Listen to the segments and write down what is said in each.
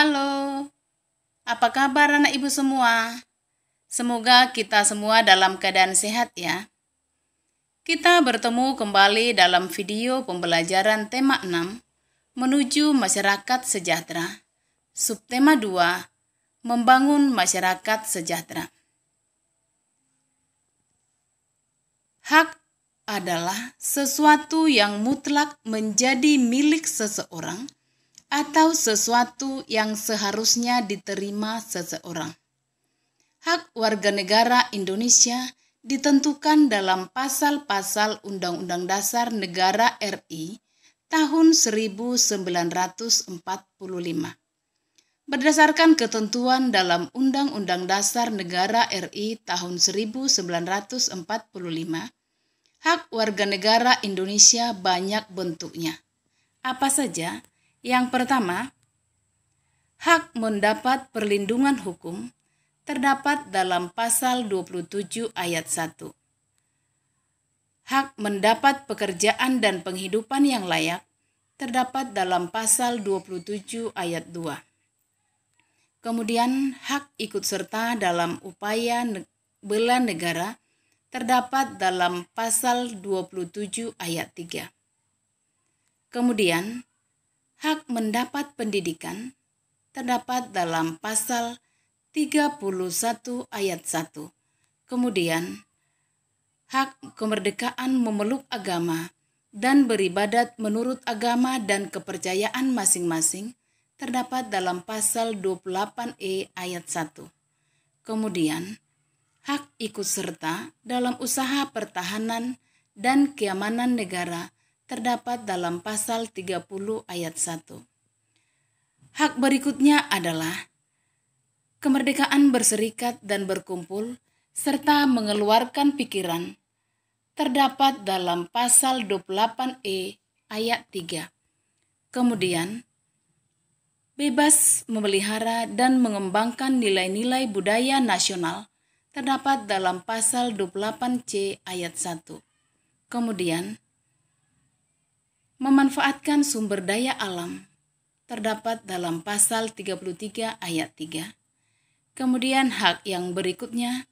Halo, apa kabar anak ibu semua? Semoga kita semua dalam keadaan sehat ya. Kita bertemu kembali dalam video pembelajaran tema 6 menuju masyarakat sejahtera. Subtema 2 membangun masyarakat sejahtera. Hak adalah sesuatu yang mutlak menjadi milik seseorang atau sesuatu yang seharusnya diterima seseorang. Hak warga negara Indonesia ditentukan dalam pasal-pasal Undang-Undang Dasar Negara RI tahun 1945. Berdasarkan ketentuan dalam Undang-Undang Dasar Negara RI tahun 1945, hak warga negara Indonesia banyak bentuknya. Apa saja? Yang pertama, hak mendapat perlindungan hukum terdapat dalam pasal 27 ayat 1. Hak mendapat pekerjaan dan penghidupan yang layak terdapat dalam pasal 27 ayat 2. Kemudian hak ikut serta dalam upaya ne bela negara terdapat dalam pasal 27 ayat 3. Kemudian hak mendapat pendidikan terdapat dalam pasal 31 ayat 1. Kemudian, hak kemerdekaan memeluk agama dan beribadat menurut agama dan kepercayaan masing-masing terdapat dalam pasal 28E ayat 1. Kemudian, hak ikut serta dalam usaha pertahanan dan keamanan negara terdapat dalam pasal 30 ayat 1. Hak berikutnya adalah kemerdekaan berserikat dan berkumpul serta mengeluarkan pikiran terdapat dalam pasal 28E ayat 3. Kemudian, bebas memelihara dan mengembangkan nilai-nilai budaya nasional terdapat dalam pasal 28C ayat 1. Kemudian, memanfaatkan sumber daya alam terdapat dalam pasal 33 ayat 3. Kemudian hak yang berikutnya,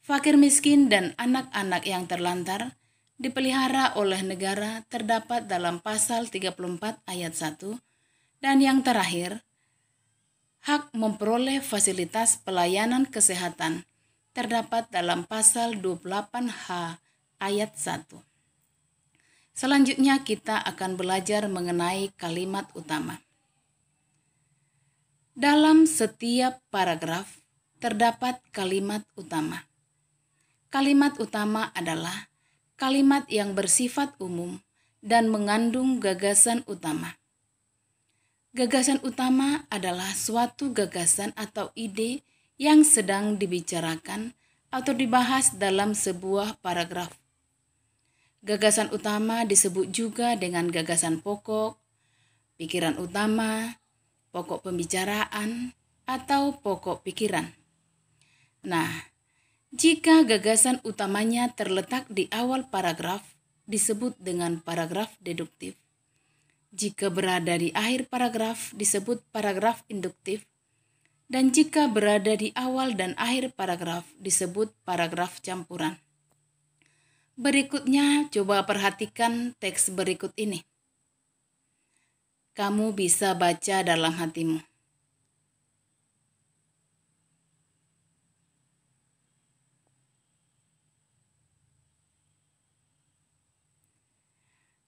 fakir miskin dan anak-anak yang terlantar dipelihara oleh negara terdapat dalam pasal 34 ayat 1. Dan yang terakhir, hak memperoleh fasilitas pelayanan kesehatan terdapat dalam pasal 28H ayat 1. Selanjutnya kita akan belajar mengenai kalimat utama. Dalam setiap paragraf terdapat kalimat utama. Kalimat utama adalah kalimat yang bersifat umum dan mengandung gagasan utama. Gagasan utama adalah suatu gagasan atau ide yang sedang dibicarakan atau dibahas dalam sebuah paragraf Gagasan utama disebut juga dengan gagasan pokok, pikiran utama, pokok pembicaraan, atau pokok pikiran. Nah, jika gagasan utamanya terletak di awal paragraf, disebut dengan paragraf deduktif. Jika berada di akhir paragraf, disebut paragraf induktif. Dan jika berada di awal dan akhir paragraf, disebut paragraf campuran. Berikutnya, coba perhatikan teks berikut ini. Kamu bisa baca dalam hatimu.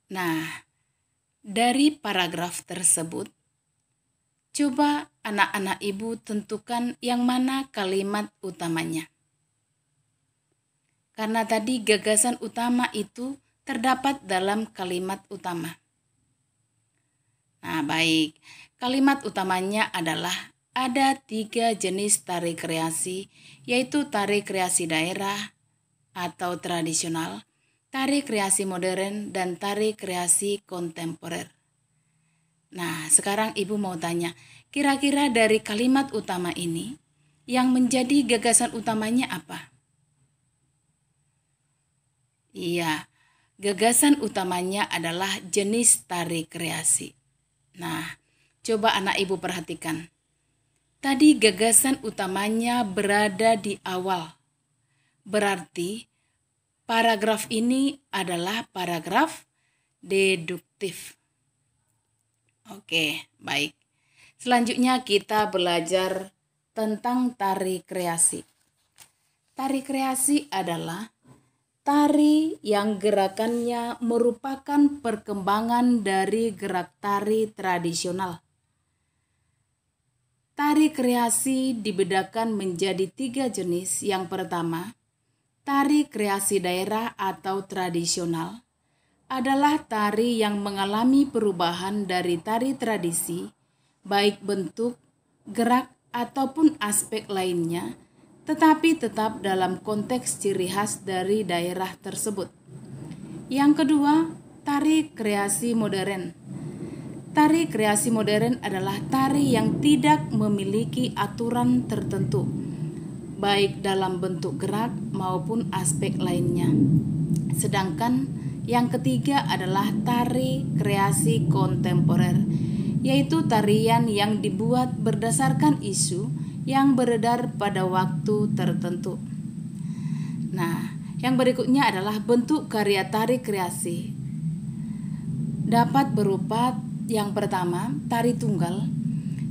Nah, dari paragraf tersebut, coba anak-anak ibu tentukan yang mana kalimat utamanya karena tadi gagasan utama itu terdapat dalam kalimat utama. Nah, baik. Kalimat utamanya adalah ada tiga jenis tari kreasi, yaitu tari kreasi daerah atau tradisional, tari kreasi modern, dan tari kreasi kontemporer. Nah, sekarang Ibu mau tanya, kira-kira dari kalimat utama ini, yang menjadi gagasan utamanya apa? Iya, gagasan utamanya adalah jenis tari kreasi. Nah, coba anak ibu perhatikan. Tadi gagasan utamanya berada di awal. Berarti paragraf ini adalah paragraf deduktif. Oke, baik. Selanjutnya kita belajar tentang tari kreasi. Tari kreasi adalah tari yang gerakannya merupakan perkembangan dari gerak tari tradisional. Tari kreasi dibedakan menjadi tiga jenis. Yang pertama, tari kreasi daerah atau tradisional adalah tari yang mengalami perubahan dari tari tradisi, baik bentuk, gerak, ataupun aspek lainnya tetapi tetap dalam konteks ciri khas dari daerah tersebut. Yang kedua, tari kreasi modern. Tari kreasi modern adalah tari yang tidak memiliki aturan tertentu, baik dalam bentuk gerak maupun aspek lainnya. Sedangkan yang ketiga adalah tari kreasi kontemporer, yaitu tarian yang dibuat berdasarkan isu yang beredar pada waktu tertentu. Nah, yang berikutnya adalah bentuk karya tari kreasi. Dapat berupa yang pertama, tari tunggal,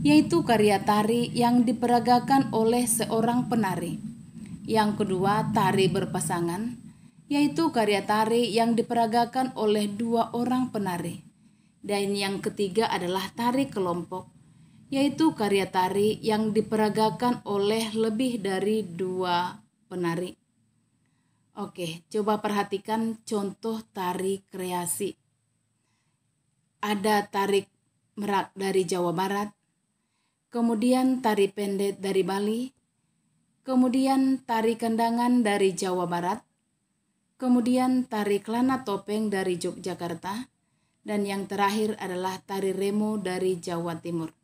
yaitu karya tari yang diperagakan oleh seorang penari. Yang kedua, tari berpasangan, yaitu karya tari yang diperagakan oleh dua orang penari. Dan yang ketiga adalah tari kelompok, yaitu karya tari yang diperagakan oleh lebih dari dua penari. Oke, coba perhatikan contoh tari kreasi. Ada tari merak dari Jawa Barat, kemudian tari pendek dari Bali, kemudian tari kendangan dari Jawa Barat, kemudian tari kelana topeng dari Yogyakarta, dan yang terakhir adalah tari remo dari Jawa Timur.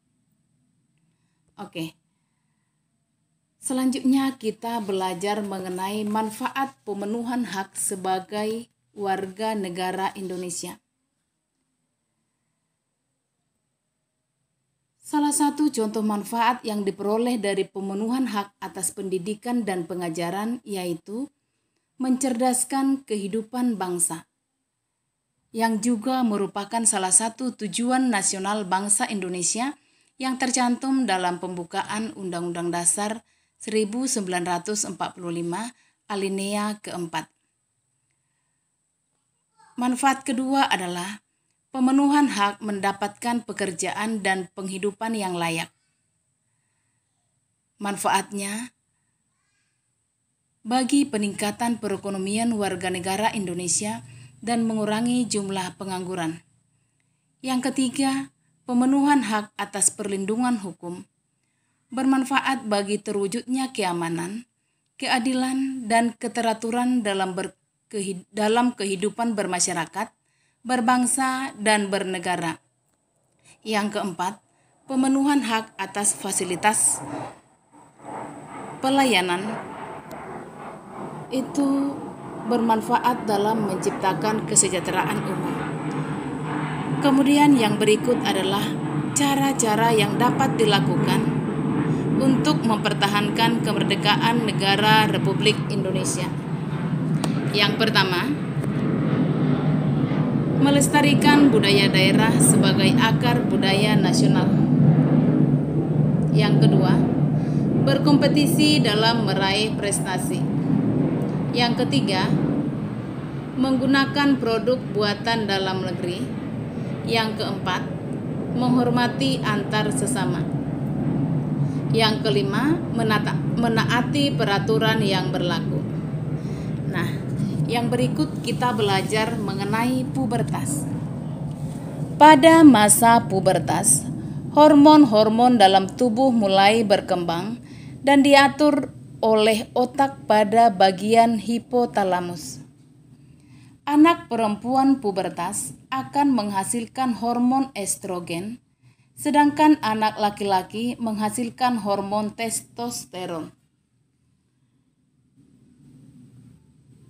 Oke. Selanjutnya kita belajar mengenai manfaat pemenuhan hak sebagai warga negara Indonesia. Salah satu contoh manfaat yang diperoleh dari pemenuhan hak atas pendidikan dan pengajaran yaitu mencerdaskan kehidupan bangsa, yang juga merupakan salah satu tujuan nasional bangsa Indonesia yang tercantum dalam pembukaan Undang-Undang Dasar 1945 alinea keempat. Manfaat kedua adalah pemenuhan hak mendapatkan pekerjaan dan penghidupan yang layak. Manfaatnya bagi peningkatan perekonomian warga negara Indonesia dan mengurangi jumlah pengangguran. Yang ketiga, pemenuhan hak atas perlindungan hukum, bermanfaat bagi terwujudnya keamanan, keadilan, dan keteraturan dalam, berkehid dalam kehidupan bermasyarakat, berbangsa, dan bernegara. Yang keempat, pemenuhan hak atas fasilitas pelayanan itu bermanfaat dalam menciptakan kesejahteraan umum. Kemudian yang berikut adalah cara-cara yang dapat dilakukan untuk mempertahankan kemerdekaan negara Republik Indonesia. Yang pertama, melestarikan budaya daerah sebagai akar budaya nasional. Yang kedua, berkompetisi dalam meraih prestasi. Yang ketiga, menggunakan produk buatan dalam negeri yang keempat, menghormati antar sesama. Yang kelima, menata, menaati peraturan yang berlaku. Nah, yang berikut kita belajar mengenai pubertas. Pada masa pubertas, hormon-hormon dalam tubuh mulai berkembang dan diatur oleh otak pada bagian hipotalamus. Anak perempuan pubertas akan menghasilkan hormon estrogen, sedangkan anak laki-laki menghasilkan hormon testosteron.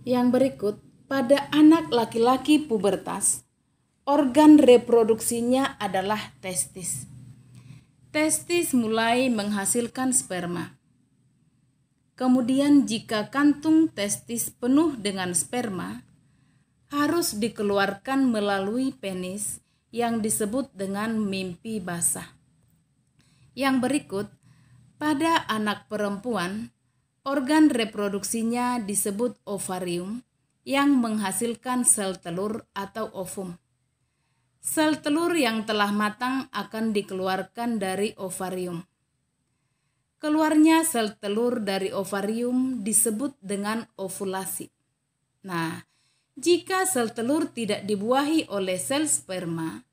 Yang berikut, pada anak laki-laki pubertas, organ reproduksinya adalah testis. Testis mulai menghasilkan sperma. Kemudian jika kantung testis penuh dengan sperma, harus dikeluarkan melalui penis yang disebut dengan mimpi basah. Yang berikut, pada anak perempuan, organ reproduksinya disebut ovarium yang menghasilkan sel telur atau ovum. Sel telur yang telah matang akan dikeluarkan dari ovarium. Keluarnya sel telur dari ovarium disebut dengan ovulasi. Nah, jika sel telur tidak dibuahi oleh sel sperma,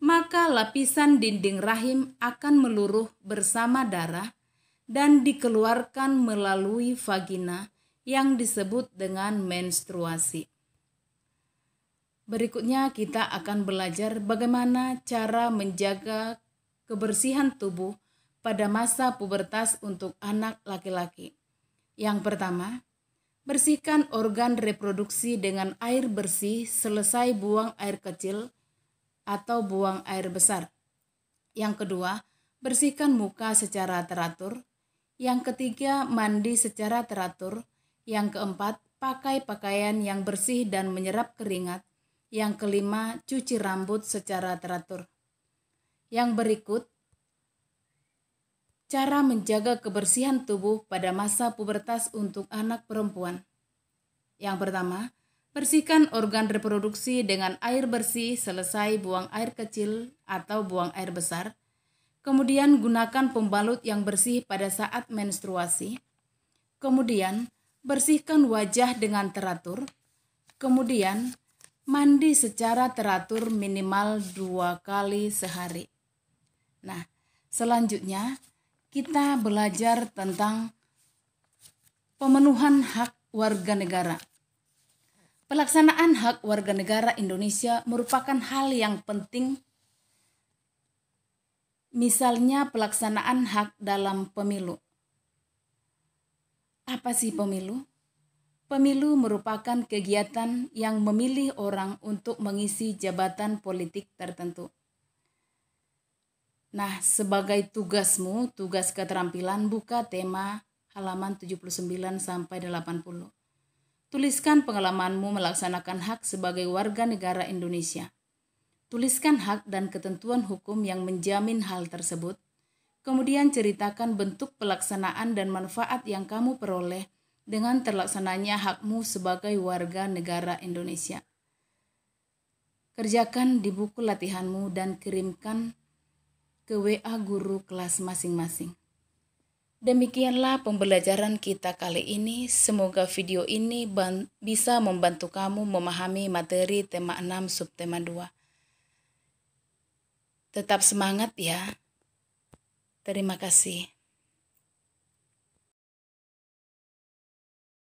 maka lapisan dinding rahim akan meluruh bersama darah dan dikeluarkan melalui vagina yang disebut dengan menstruasi. Berikutnya kita akan belajar bagaimana cara menjaga kebersihan tubuh pada masa pubertas untuk anak laki-laki. Yang pertama, Bersihkan organ reproduksi dengan air bersih, selesai buang air kecil atau buang air besar. Yang kedua, bersihkan muka secara teratur. Yang ketiga, mandi secara teratur. Yang keempat, pakai pakaian yang bersih dan menyerap keringat. Yang kelima, cuci rambut secara teratur. Yang berikut, Cara menjaga kebersihan tubuh pada masa pubertas untuk anak perempuan. Yang pertama, bersihkan organ reproduksi dengan air bersih selesai buang air kecil atau buang air besar. Kemudian gunakan pembalut yang bersih pada saat menstruasi. Kemudian, bersihkan wajah dengan teratur. Kemudian, mandi secara teratur minimal dua kali sehari. Nah, selanjutnya, kita belajar tentang pemenuhan hak warga negara. Pelaksanaan hak warga negara Indonesia merupakan hal yang penting, misalnya pelaksanaan hak dalam pemilu. Apa sih pemilu? Pemilu merupakan kegiatan yang memilih orang untuk mengisi jabatan politik tertentu. Nah, sebagai tugasmu, tugas keterampilan buka tema halaman 79 sampai 80. Tuliskan pengalamanmu melaksanakan hak sebagai warga negara Indonesia. Tuliskan hak dan ketentuan hukum yang menjamin hal tersebut. Kemudian ceritakan bentuk pelaksanaan dan manfaat yang kamu peroleh dengan terlaksananya hakmu sebagai warga negara Indonesia. Kerjakan di buku latihanmu dan kirimkan ke WA guru kelas masing-masing. Demikianlah pembelajaran kita kali ini. Semoga video ini bisa membantu kamu memahami materi tema 6 subtema 2. Tetap semangat ya. Terima kasih.